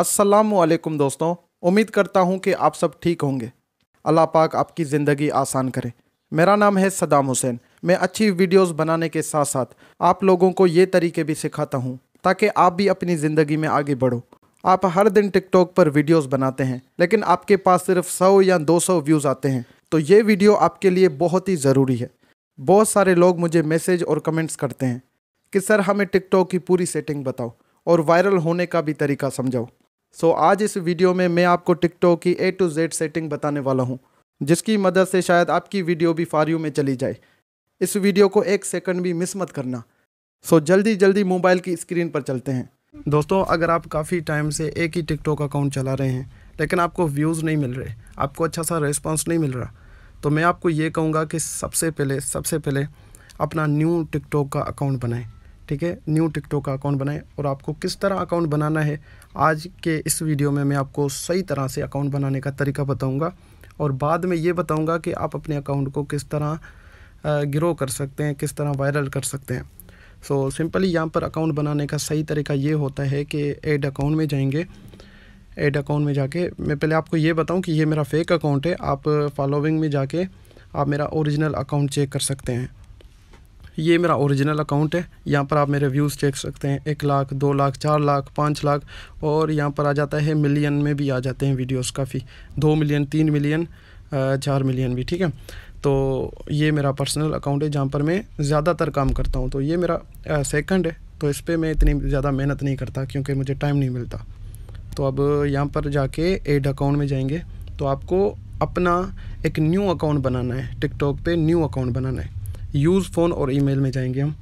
असलकुम दोस्तों उम्मीद करता हूँ कि आप सब ठीक होंगे अल्लाह पाक आपकी ज़िंदगी आसान करे मेरा नाम है सदाम हुसैन मैं अच्छी वीडियोस बनाने के साथ साथ आप लोगों को ये तरीके भी सिखाता हूँ ताकि आप भी अपनी ज़िंदगी में आगे बढ़ो आप हर दिन टिकटॉक पर वीडियोस बनाते हैं लेकिन आपके पास सिर्फ सौ या दो सौ व्यूज़ आते हैं तो ये वीडियो आपके लिए बहुत ही ज़रूरी है बहुत सारे लोग मुझे मैसेज और कमेंट्स करते हैं कि सर हमें टिकटॉक की पूरी सेटिंग बताओ और वायरल होने का भी तरीका समझाओ सो so, आज इस वीडियो में मैं आपको टिकटॉक की ए टू जेड सेटिंग बताने वाला हूँ जिसकी मदद से शायद आपकी वीडियो भी फ़ारियों में चली जाए इस वीडियो को एक सेकंड भी मिस मत करना सो so, जल्दी जल्दी मोबाइल की स्क्रीन पर चलते हैं दोस्तों अगर आप काफ़ी टाइम से एक ही टिकटॉक अकाउंट चला रहे हैं लेकिन आपको व्यूज़ नहीं मिल रहे आपको अच्छा सा रिस्पॉन्स नहीं मिल रहा तो मैं आपको ये कहूँगा कि सबसे पहले सबसे पहले अपना न्यू टिकटॉक का अकाउंट बनाएं ठीक है न्यू टिकटॉक का अकाउंट बनाएं और आपको किस तरह अकाउंट बनाना है आज के इस वीडियो में मैं आपको सही तरह से अकाउंट बनाने का तरीका बताऊंगा और बाद में ये बताऊंगा कि आप अपने अकाउंट को किस तरह ग्रो कर सकते हैं किस तरह वायरल कर सकते हैं सो so, सिंपली यहाँ पर अकाउंट बनाने का सही तरीका ये होता है कि एड अकाउंट में जाएंगे एड अकाउंट में जाके मैं पहले आपको ये बताऊँ कि ये मेरा फेक अकाउंट है आप फॉलोविंग में जाके आप मेरा ओरिजिनल अकाउंट चेक कर सकते हैं ये मेरा ओरिजिनल अकाउंट है यहाँ पर आप मेरे व्यूज़ देख सकते हैं एक लाख दो लाख चार लाख पाँच लाख और यहाँ पर आ जाता है मिलियन में भी आ जाते हैं वीडियोस काफ़ी दो मिलियन तीन मिलियन चार मिलियन भी ठीक है तो ये मेरा पर्सनल अकाउंट है जहाँ पर मैं ज़्यादातर काम करता हूँ तो ये मेरा सेकंड है तो इस पर मैं इतनी ज़्यादा मेहनत नहीं करता क्योंकि मुझे टाइम नहीं मिलता तो अब यहाँ पर जाके एड अकाउंट में जाएंगे तो आपको अपना एक न्यू अकाउंट बनाना है टिकटॉक पे न्यू अकाउंट बनाना है यूज़ फ़ोन और ईमेल में जाएंगे हम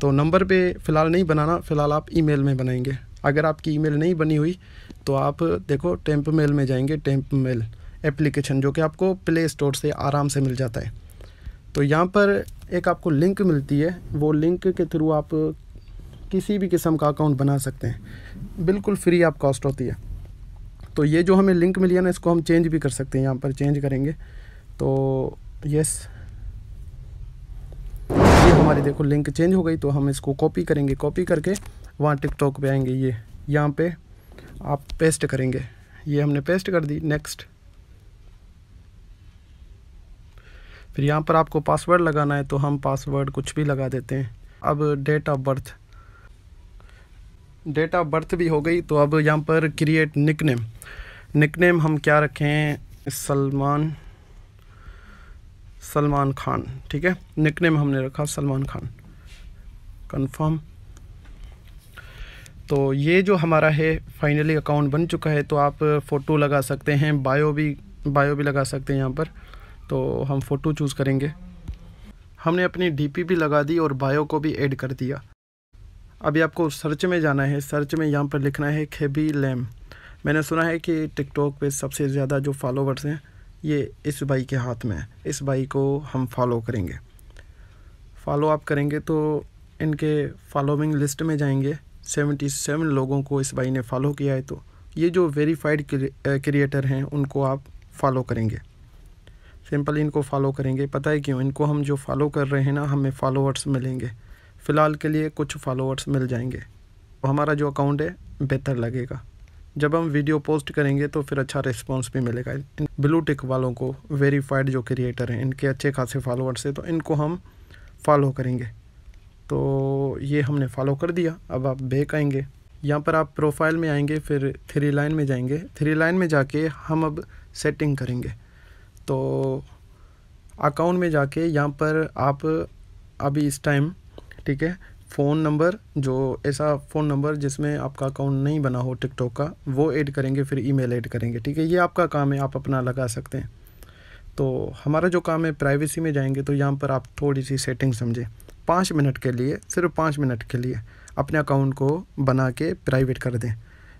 तो नंबर पे फ़िलहाल नहीं बनाना फ़िलहाल आप ईमेल में बनाएंगे अगर आपकी ईमेल नहीं बनी हुई तो आप देखो टेम्प मेल में जाएंगे टेम्प मेल एप्लीकेशन जो कि आपको प्ले स्टोर से आराम से मिल जाता है तो यहाँ पर एक आपको लिंक मिलती है वो लिंक के थ्रू आप किसी भी किस्म का अकाउंट बना सकते हैं बिल्कुल फ्री आप कॉस्ट होती है तो ये जो हमें लिंक मिली है ना इसको हम चेंज भी कर सकते हैं यहाँ पर चेंज करेंगे तो यस हमारी देखो लिंक चेंज हो गई तो हम इसको कॉपी करेंगे कॉपी करके वहाँ टिकटॉक पे आएंगे ये यहाँ पे आप पेस्ट करेंगे ये हमने पेस्ट कर दी नेक्स्ट फिर यहाँ पर आपको पासवर्ड लगाना है तो हम पासवर्ड कुछ भी लगा देते हैं अब date of birth date of birth भी हो गई तो अब यहाँ पर क्रिएट निकनेम निकनेम हम क्या रखें सलमान सलमान खान ठीक है में हमने रखा सलमान खान कंफर्म तो ये जो हमारा है फाइनली अकाउंट बन चुका है तो आप फ़ोटो लगा सकते हैं बायो भी बायो भी लगा सकते हैं यहाँ पर तो हम फ़ोटो चूज़ करेंगे हमने अपनी डीपी भी लगा दी और बायो को भी ऐड कर दिया अभी आपको सर्च में जाना है सर्च में यहाँ पर लिखना है खेबी लैम मैंने सुना है कि टिकटॉक पे सबसे ज़्यादा जो फॉलोवर्स हैं ये इस भाई के हाथ में है इस भाई को हम फॉलो करेंगे फॉलो आप करेंगे तो इनके फॉलोइंग लिस्ट में जाएंगे सेवेंटी सेवन लोगों को इस भाई ने फॉलो किया है तो ये जो वेरीफाइड क्रिएटर हैं उनको आप फॉलो करेंगे सिंपल इनको फॉलो करेंगे पता है क्यों इनको हम जो फॉलो कर रहे हैं ना हमें फॉलोअर्स मिलेंगे फ़िलहाल के लिए कुछ फॉलोअर्स मिल जाएंगे तो हमारा जो अकाउंट है बेहतर लगेगा जब हम वीडियो पोस्ट करेंगे तो फिर अच्छा रिस्पॉन्स भी मिलेगा ब्लू टिक वालों को वेरीफाइड जो क्रिएटर हैं इनके अच्छे खासे फॉलोअर्स हैं तो इनको हम फॉलो करेंगे तो ये हमने फॉलो कर दिया अब आप बेक आएंगे यहाँ पर आप प्रोफाइल में आएंगे फिर थ्री लाइन में जाएंगे थ्री लाइन में जाके हम अब सेटिंग करेंगे तो अकाउंट में जाके यहाँ पर आप अभी इस टाइम ठीक है फ़ोन नंबर जो ऐसा फ़ोन नंबर जिसमें आपका अकाउंट नहीं बना हो टिकटॉक का वो ऐड करेंगे फिर ईमेल ऐड करेंगे ठीक है ये आपका काम है आप अपना लगा सकते हैं तो हमारा जो काम है प्राइवेसी में जाएंगे तो यहाँ पर आप थोड़ी सी सेटिंग समझें पाँच मिनट के लिए सिर्फ पाँच मिनट के लिए अपने अकाउंट को बना के प्राइवेट कर दें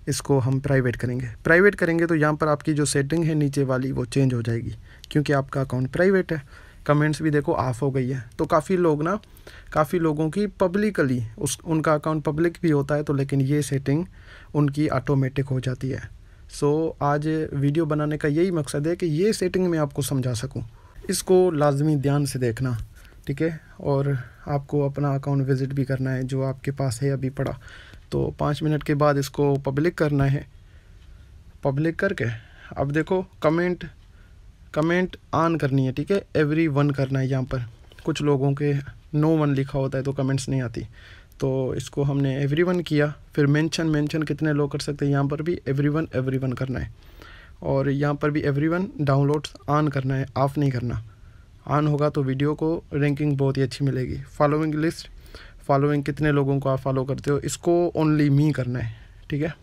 इसको हम प्राइवेट करेंगे प्राइवेट करेंगे तो यहाँ पर आपकी जो सेटिंग है नीचे वाली वो चेंज हो जाएगी क्योंकि आपका अकाउंट प्राइवेट है कमेंट्स भी देखो ऑफ हो गई है तो काफ़ी लोग ना काफ़ी लोगों की पब्लिकली उस उनका अकाउंट पब्लिक भी होता है तो लेकिन ये सेटिंग उनकी ऑटोमेटिक हो जाती है सो so, आज वीडियो बनाने का यही मकसद है कि ये सेटिंग मैं आपको समझा सकूँ इसको लाजमी ध्यान से देखना ठीक है और आपको अपना अकाउंट विज़िट भी करना है जो आपके पास है अभी पड़ा तो पाँच मिनट के बाद इसको पब्लिक करना है पब्लिक करके अब देखो कमेंट कमेंट ऑन करनी है ठीक है एवरी वन करना है यहाँ पर कुछ लोगों के नो वन लिखा होता है तो कमेंट्स नहीं आती तो इसको हमने एवरी वन किया फिर मेंशन मेंशन कितने लोग कर सकते हैं यहाँ पर भी एवरी वन एवरी वन करना है और यहाँ पर भी एवरी वन डाउनलोड्स ऑन करना है ऑफ नहीं करना ऑन होगा तो वीडियो को रैंकिंग बहुत ही अच्छी मिलेगी फॉलोइंग लिस्ट फॉलोइंग कितने लोगों को आप फॉलो करते हो इसको ओनली मी करना है ठीक है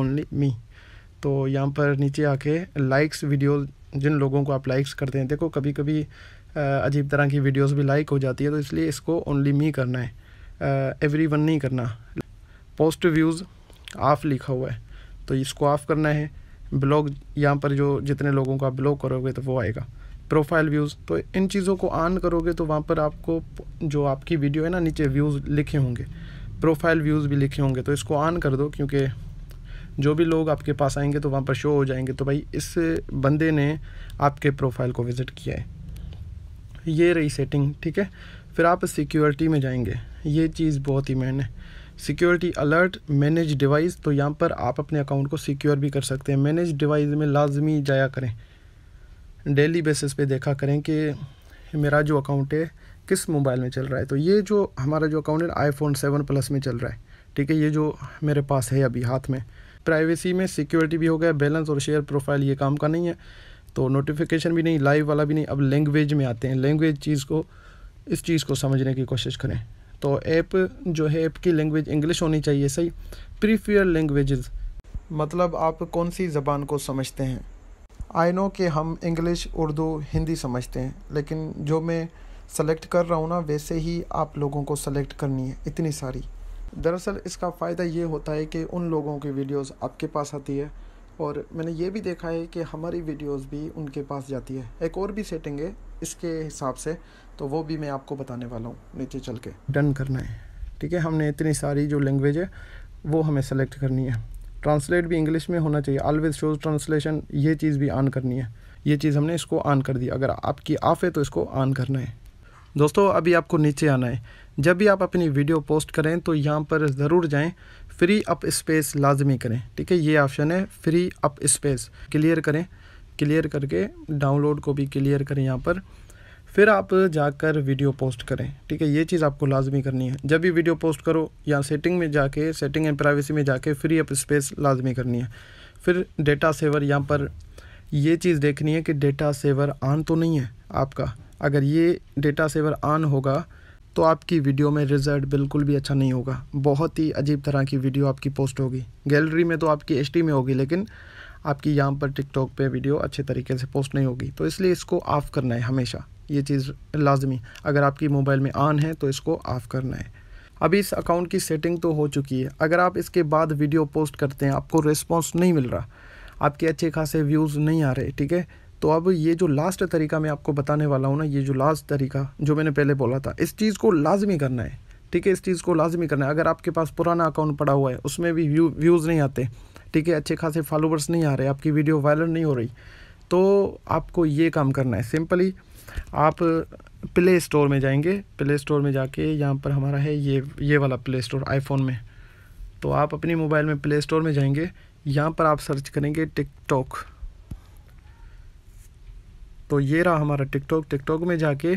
ओनली मी तो यहाँ पर नीचे आके लाइक्स वीडियो जिन लोगों को आप लाइक्स करते हैं देखो कभी कभी अजीब तरह की वीडियोस भी लाइक हो जाती है तो इसलिए इसको ओनली मी करना है एवरी वन नहीं करना पोस्ट व्यूज़ ऑफ लिखा हुआ है तो इसको ऑफ करना है ब्लॉग यहाँ पर जो जितने लोगों को आप ब्लॉग करोगे तो वो आएगा प्रोफाइल व्यूज़ तो इन चीज़ों को ऑन करोगे तो वहाँ पर आपको जो आपकी वीडियो है ना नीचे व्यूज़ लिखे होंगे प्रोफाइल व्यूज़ भी लिखे होंगे तो इसको ऑन कर दो क्योंकि जो भी लोग आपके पास आएंगे तो वहाँ पर शो हो जाएंगे तो भाई इस बंदे ने आपके प्रोफाइल को विज़िट किया है ये रही सेटिंग ठीक है फिर आप सिक्योरिटी में जाएंगे ये चीज़ बहुत ही मैन है सिक्योरिटी अलर्ट मैनेज डिवाइस तो यहाँ पर आप अपने अकाउंट को सिक्योर भी कर सकते हैं मैनेज डिवाइस में लाजमी जाया करें डेली बेसिस पे देखा करें कि मेरा जो अकाउंट है किस मोबाइल में चल रहा है तो ये जो हमारा जो अकाउंट है आईफोन सेवन प्लस में चल रहा है ठीक है ये जो मेरे पास है अभी हाथ में प्राइवेसी में सिक्योरिटी भी हो गया बैलेंस और शेयर प्रोफाइल ये काम का नहीं है तो नोटिफिकेशन भी नहीं लाइव वाला भी नहीं अब लैंग्वेज में आते हैं लैंग्वेज चीज़ को इस चीज़ को समझने की कोशिश करें तो ऐप जो है ऐप की लैंग्वेज इंग्लिश होनी चाहिए सही प्रीफियर लैंग्वेजेस मतलब आप कौन सी ज़बान को समझते हैं आई नो कि हम इंग्लिश उर्दू हिंदी समझते हैं लेकिन जो मैं सेलेक्ट कर रहा हूँ ना वैसे ही आप लोगों को सेलेक्ट करनी है इतनी सारी दरअसल इसका फ़ायदा ये होता है कि उन लोगों की वीडियोस आपके पास आती है और मैंने ये भी देखा है कि हमारी वीडियोस भी उनके पास जाती है एक और भी सेटिंग है इसके हिसाब से तो वो भी मैं आपको बताने वाला हूँ नीचे चल के डन करना है ठीक है हमने इतनी सारी जो लैंग्वेज है वो हमें सेलेक्ट करनी है ट्रांसलेट भी इंग्लिश में होना चाहिए ऑलवेज शोज ट्रांसलेशन ये चीज़ भी ऑन करनी है ये चीज़ हमने इसको ऑन कर दी अगर आपकी आफ है तो इसको ऑन करना है दोस्तों अभी आपको नीचे आना है जब भी आप अपनी वीडियो पोस्ट करें तो यहाँ पर ज़रूर जाएं फ्री अप स्पेस लाजमी करें ठीक है ये ऑप्शन है फ्री अप स्पेस क्लियर करें क्लियर करके डाउनलोड को भी क्लियर करें यहाँ पर फिर आप जाकर वीडियो पोस्ट करें ठीक है ये चीज़ आपको लाजमी करनी है जब भी वीडियो पोस्ट करो या सेटिंग में जाके सेटिंग एंड प्राइवेसी में जाके फ्री अप स्पेस लाजमी करनी है फिर डेटा सेवर यहाँ पर ये चीज़ देखनी है कि डेटा सेवर ऑन तो नहीं है आपका अगर ये डेटा सेवर ऑन होगा तो आपकी वीडियो में रिज़ल्ट बिल्कुल भी अच्छा नहीं होगा बहुत ही अजीब तरह की वीडियो आपकी पोस्ट होगी गैलरी में तो आपकी एच में होगी लेकिन आपकी यहाँ पर टिकटॉक पे वीडियो अच्छे तरीके से पोस्ट नहीं होगी तो इसलिए इसको ऑफ़ करना है हमेशा ये चीज़ लाजमी अगर आपकी मोबाइल में ऑन है तो इसको ऑफ़ करना है अभी इस अकाउंट की सेटिंग तो हो चुकी है अगर आप इसके बाद वीडियो पोस्ट करते हैं आपको रिस्पॉन्स नहीं मिल रहा आपके अच्छे खासे व्यूज़ नहीं आ रहे ठीक है तो अब ये जो लास्ट तरीका मैं आपको बताने वाला हूँ ना ये जो लास्ट तरीका जो मैंने पहले बोला था इस चीज़ को लाजमी करना है ठीक है इस चीज़ को लाजमी करना है अगर आपके पास पुराना अकाउंट पड़ा हुआ है उसमें भी व्यू व्यूज़ नहीं आते ठीक है अच्छे खासे फॉलोवर्स नहीं आ रहे आपकी वीडियो वायरल नहीं हो रही तो आपको ये काम करना है सिंपली आप प्ले स्टोर में जाएंगे प्ले स्टोर में जाके यहाँ पर हमारा है ये ये वाला प्ले स्टोर आईफोन में तो आप अपनी मोबाइल में प्ले स्टोर में जाएंगे यहाँ पर आप सर्च करेंगे टिकटॉक तो ये रहा हमारा टिकटॉक टिकटॉक में जाके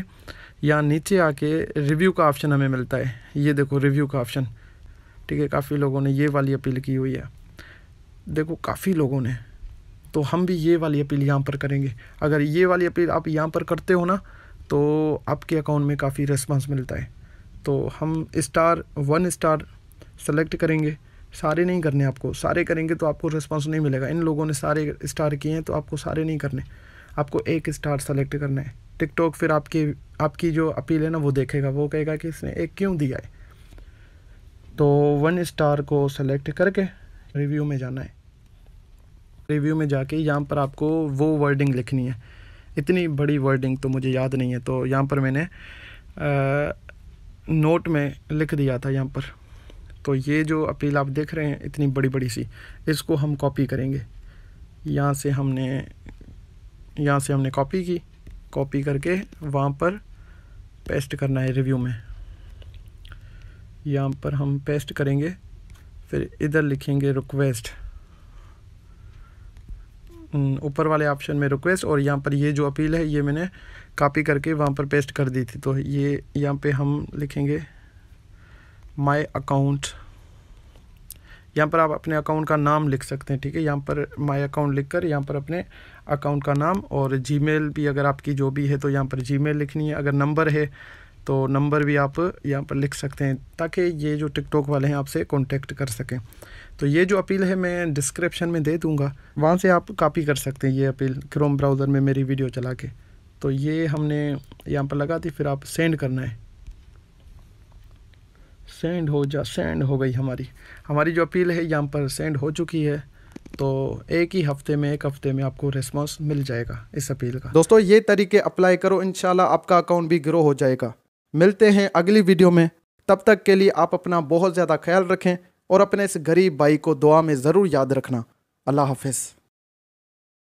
यहाँ नीचे आके रिव्यू का ऑप्शन हमें मिलता है ये देखो रिव्यू का ऑप्शन ठीक है काफ़ी लोगों ने ये वाली अपील की हुई है देखो काफ़ी लोगों ने तो हम भी ये वाली अपील यहाँ पर करेंगे अगर ये वाली अपील आप यहाँ पर करते हो ना तो आपके अकाउंट में काफ़ी रिस्पांस मिलता है तो हम स्टार वन स्टार सेलेक्ट करेंगे सारे नहीं करने आपको सारे करेंगे तो आपको रिस्पांस नहीं मिलेगा इन लोगों ने सारे स्टार किए हैं तो आपको सारे नहीं करने आपको एक स्टार सेलेक्ट करना है टिकटॉक फिर आपकी आपकी जो अपील है ना वो देखेगा वो कहेगा कि इसने एक क्यों दिया है तो वन स्टार को सेलेक्ट करके रिव्यू में जाना है रिव्यू में जाके यहाँ पर आपको वो वर्डिंग लिखनी है इतनी बड़ी वर्डिंग तो मुझे याद नहीं है तो यहाँ पर मैंने आ, नोट में लिख दिया था यहाँ पर तो ये जो अपील आप देख रहे हैं इतनी बड़ी बड़ी सी इसको हम कॉपी करेंगे यहाँ से हमने यहाँ से हमने कॉपी की कॉपी करके वहाँ पर पेस्ट करना है रिव्यू में यहाँ पर हम पेस्ट करेंगे फिर इधर लिखेंगे रिक्वेस्ट ऊपर वाले ऑप्शन में रिक्वेस्ट और यहाँ पर ये जो अपील है ये मैंने कॉपी करके वहाँ पर पेस्ट कर दी थी तो ये यहाँ पे हम लिखेंगे माय अकाउंट यहाँ पर आप अपने अकाउंट का नाम लिख सकते हैं ठीक है यहाँ पर माय अकाउंट लिखकर यहाँ पर अपने अकाउंट का नाम और जीमेल भी अगर आपकी जो भी है तो यहाँ पर जीमेल लिखनी है अगर नंबर है तो नंबर भी आप यहाँ पर लिख सकते हैं ताकि ये जो टिकटॉक वाले हैं आपसे कॉन्टेक्ट कर सकें तो ये जो अपील है मैं डिस्क्रिप्शन में दे दूँगा वहाँ से आप कापी कर सकते हैं ये अपील क्रोम ब्राउज़र में मेरी वीडियो चला के तो ये हमने यहाँ पर लगा दी फिर आप सेंड करना है सेंड हो जा सेंड हो गई हमारी हमारी जो अपील है यहाँ पर सेंड हो चुकी है तो एक ही हफ्ते में एक हफ्ते में आपको रिस्पॉन्स मिल जाएगा इस अपील का दोस्तों ये तरीके अप्लाई करो इनशाला आपका अकाउंट भी ग्रो हो जाएगा मिलते हैं अगली वीडियो में तब तक के लिए आप अपना बहुत ज़्यादा ख्याल रखें और अपने इस गरीब भाई को दुआ में ज़रूर याद रखना अल्लाह हाफिज़